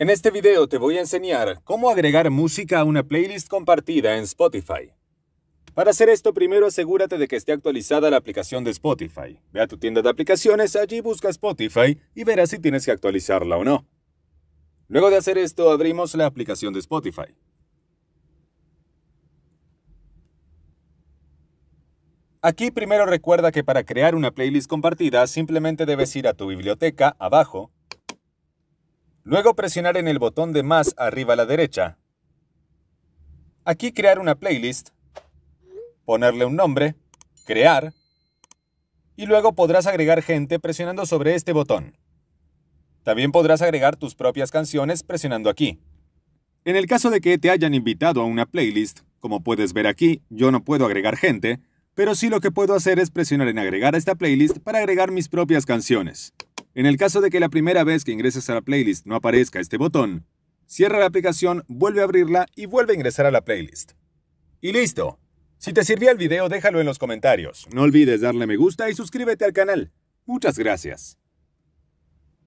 En este video te voy a enseñar cómo agregar música a una playlist compartida en Spotify. Para hacer esto primero asegúrate de que esté actualizada la aplicación de Spotify. Ve a tu tienda de aplicaciones, allí busca Spotify y verás si tienes que actualizarla o no. Luego de hacer esto abrimos la aplicación de Spotify. Aquí primero recuerda que para crear una playlist compartida simplemente debes ir a tu biblioteca abajo Luego presionar en el botón de más arriba a la derecha. Aquí crear una playlist, ponerle un nombre, crear, y luego podrás agregar gente presionando sobre este botón. También podrás agregar tus propias canciones presionando aquí. En el caso de que te hayan invitado a una playlist, como puedes ver aquí, yo no puedo agregar gente, pero sí lo que puedo hacer es presionar en agregar a esta playlist para agregar mis propias canciones. En el caso de que la primera vez que ingreses a la playlist no aparezca este botón, cierra la aplicación, vuelve a abrirla y vuelve a ingresar a la playlist. Y listo. Si te sirvió el video, déjalo en los comentarios. No olvides darle me gusta y suscríbete al canal. Muchas gracias.